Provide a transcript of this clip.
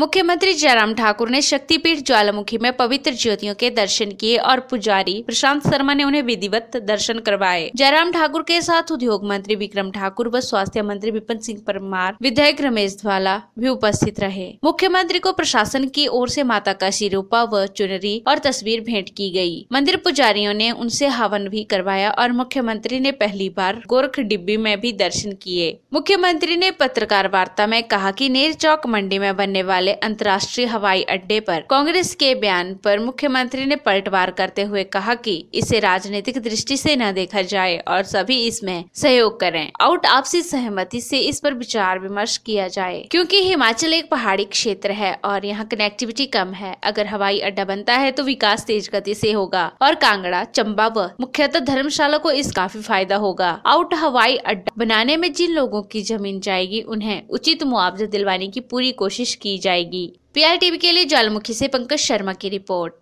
मुख्यमंत्री जयराम ठाकुर ने शक्तिपीठ ज्वालामुखी में पवित्र ज्योतियों के दर्शन किए और पुजारी प्रशांत शर्मा ने उन्हें विधिवत दर्शन करवाए जयराम ठाकुर के साथ उद्योग मंत्री विक्रम ठाकुर व स्वास्थ्य मंत्री विपिन सिंह परमार विधायक रमेश ध्वाला भी उपस्थित रहे मुख्यमंत्री को प्रशासन की ओर से माता का शिरोपा व चुनरी और तस्वीर भेंट की गयी मंदिर पुजारियों ने उनसे हवन भी करवाया और मुख्यमंत्री ने पहली बार गोरख डिब्बी में भी दर्शन किए मुख्यमंत्री ने पत्रकार वार्ता में कहा की नेर चौक मंडी में बनने वाले वाले अंतर्राष्ट्रीय हवाई अड्डे पर कांग्रेस के बयान पर मुख्यमंत्री ने पलटवार करते हुए कहा कि इसे राजनीतिक दृष्टि से न देखा जाए और सभी इसमें सहयोग करें आउट आपसी सहमति से इस पर विचार विमर्श किया जाए क्योंकि हिमाचल एक पहाड़ी क्षेत्र है और यहाँ कनेक्टिविटी कम है अगर हवाई अड्डा बनता है तो विकास तेज गति से होगा और कांगड़ा चंबा व मुख्यतः धर्मशाला को इस काफी फायदा होगा आउट हवाई अड्डा बनाने में जिन लोगों की जमीन जाएगी उन्हें उचित मुआवजा दिलवाने की पूरी कोशिश की जाएगी जाएगी पीआरटीवी के लिए ज्वालामुखी से पंकज शर्मा की रिपोर्ट